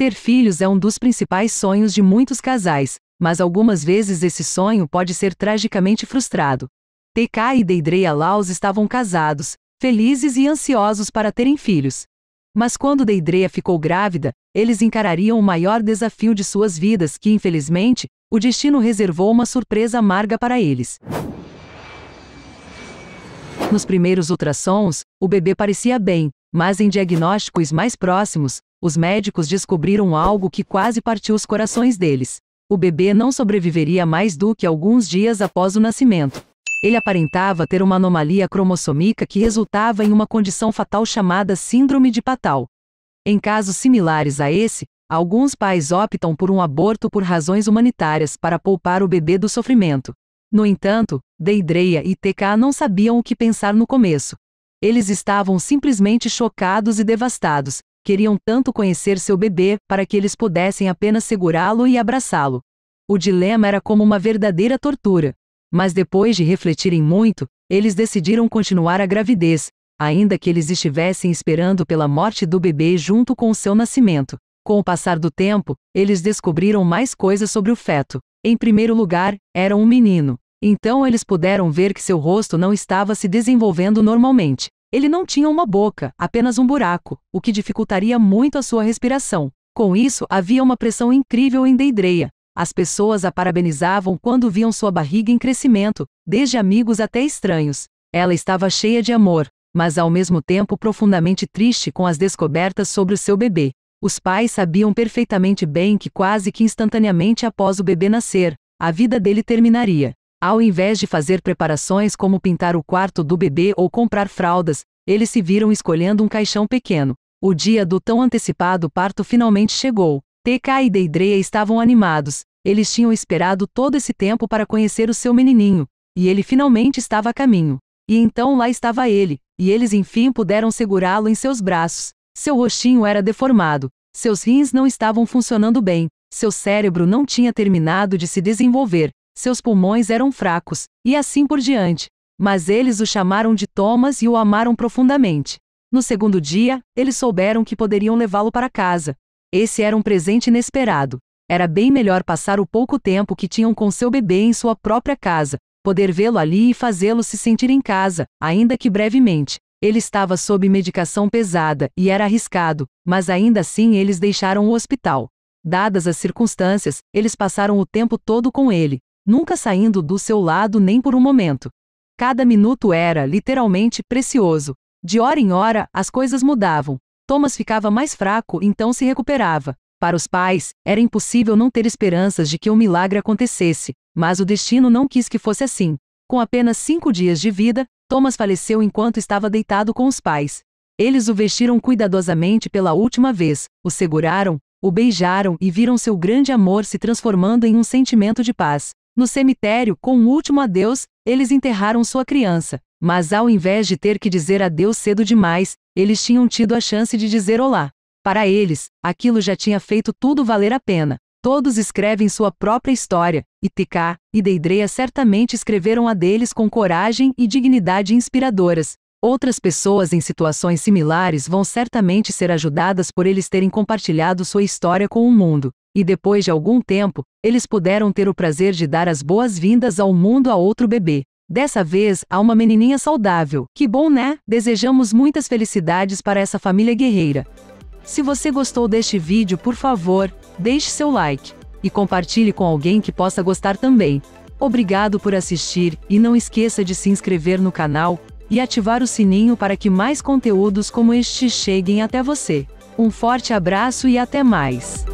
Ter filhos é um dos principais sonhos de muitos casais, mas algumas vezes esse sonho pode ser tragicamente frustrado. TK e Deidreia Laus estavam casados, felizes e ansiosos para terem filhos. Mas quando Deidreia ficou grávida, eles encarariam o maior desafio de suas vidas, que infelizmente, o destino reservou uma surpresa amarga para eles. Nos primeiros ultrassons, o bebê parecia bem, mas em diagnósticos mais próximos, os médicos descobriram algo que quase partiu os corações deles. O bebê não sobreviveria mais do que alguns dias após o nascimento. Ele aparentava ter uma anomalia cromossômica que resultava em uma condição fatal chamada Síndrome de Patal. Em casos similares a esse, alguns pais optam por um aborto por razões humanitárias para poupar o bebê do sofrimento. No entanto, Deidreia e TK não sabiam o que pensar no começo. Eles estavam simplesmente chocados e devastados, Queriam tanto conhecer seu bebê para que eles pudessem apenas segurá-lo e abraçá-lo. O dilema era como uma verdadeira tortura. Mas depois de refletirem muito, eles decidiram continuar a gravidez, ainda que eles estivessem esperando pela morte do bebê junto com o seu nascimento. Com o passar do tempo, eles descobriram mais coisas sobre o feto. Em primeiro lugar, era um menino. Então eles puderam ver que seu rosto não estava se desenvolvendo normalmente. Ele não tinha uma boca, apenas um buraco, o que dificultaria muito a sua respiração. Com isso, havia uma pressão incrível em Deidreia. As pessoas a parabenizavam quando viam sua barriga em crescimento, desde amigos até estranhos. Ela estava cheia de amor, mas ao mesmo tempo profundamente triste com as descobertas sobre o seu bebê. Os pais sabiam perfeitamente bem que quase que instantaneamente após o bebê nascer, a vida dele terminaria. Ao invés de fazer preparações como pintar o quarto do bebê ou comprar fraldas, eles se viram escolhendo um caixão pequeno. O dia do tão antecipado parto finalmente chegou. TK e Deidreia estavam animados. Eles tinham esperado todo esse tempo para conhecer o seu menininho, e ele finalmente estava a caminho. E então lá estava ele, e eles enfim puderam segurá-lo em seus braços. Seu rostinho era deformado, seus rins não estavam funcionando bem, seu cérebro não tinha terminado de se desenvolver, seus pulmões eram fracos, e assim por diante. Mas eles o chamaram de Thomas e o amaram profundamente. No segundo dia, eles souberam que poderiam levá-lo para casa. Esse era um presente inesperado. Era bem melhor passar o pouco tempo que tinham com seu bebê em sua própria casa, poder vê-lo ali e fazê-lo se sentir em casa, ainda que brevemente. Ele estava sob medicação pesada e era arriscado, mas ainda assim eles deixaram o hospital. Dadas as circunstâncias, eles passaram o tempo todo com ele, nunca saindo do seu lado nem por um momento. Cada minuto era, literalmente, precioso. De hora em hora, as coisas mudavam. Thomas ficava mais fraco, então se recuperava. Para os pais, era impossível não ter esperanças de que um milagre acontecesse, mas o destino não quis que fosse assim. Com apenas cinco dias de vida, Thomas faleceu enquanto estava deitado com os pais. Eles o vestiram cuidadosamente pela última vez, o seguraram, o beijaram e viram seu grande amor se transformando em um sentimento de paz. No cemitério, com o um último adeus, eles enterraram sua criança. Mas ao invés de ter que dizer adeus cedo demais, eles tinham tido a chance de dizer olá. Para eles, aquilo já tinha feito tudo valer a pena. Todos escrevem sua própria história, e Tiká e Deidreia certamente escreveram a deles com coragem e dignidade inspiradoras. Outras pessoas em situações similares vão certamente ser ajudadas por eles terem compartilhado sua história com o mundo e depois de algum tempo, eles puderam ter o prazer de dar as boas-vindas ao mundo a outro bebê. Dessa vez, a uma menininha saudável. Que bom, né? Desejamos muitas felicidades para essa família guerreira. Se você gostou deste vídeo, por favor, deixe seu like e compartilhe com alguém que possa gostar também. Obrigado por assistir e não esqueça de se inscrever no canal e ativar o sininho para que mais conteúdos como este cheguem até você. Um forte abraço e até mais!